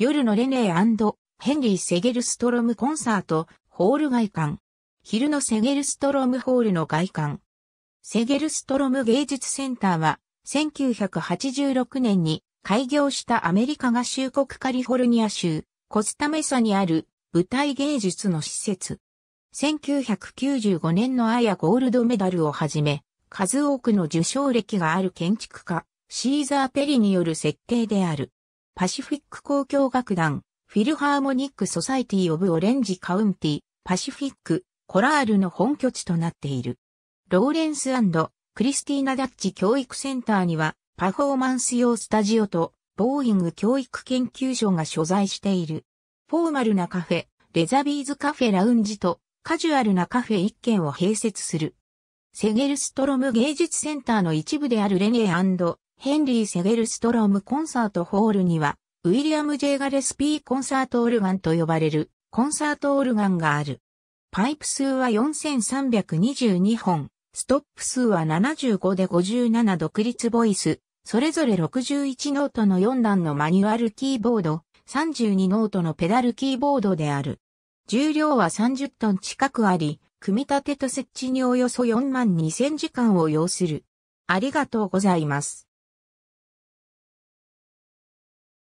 夜のレネーヘンリー・セゲルストロムコンサート、ホール外観。昼のセゲルストロムホールの外観。セゲルストロム芸術センターは、1986年に開業したアメリカ合衆国カリフォルニア州、コスタメサにある舞台芸術の施設。1995年のアヤゴールドメダルをはじめ、数多くの受賞歴がある建築家、シーザー・ペリによる設計である。パシフィック交響楽団、フィルハーモニック・ソサイティ・オブ・オレンジ・カウンティ、パシフィック、コラールの本拠地となっている。ローレンスクリスティーナ・ダッチ教育センターには、パフォーマンス用スタジオと、ボーイング教育研究所が所在している。フォーマルなカフェ、レザビーズカフェラウンジと、カジュアルなカフェ1軒を併設する。セゲルストロム芸術センターの一部であるレネーヘンリー・セゲルストロームコンサートホールには、ウィリアム・ジェイガレスピー・コンサート・オルガンと呼ばれる、コンサート・オルガンがある。パイプ数は4322本、ストップ数は75で57独立ボイス、それぞれ61ノートの4段のマニュアルキーボード、32ノートのペダルキーボードである。重量は30トン近くあり、組み立てと設置におよそ4万2000時間を要する。ありがとうございます。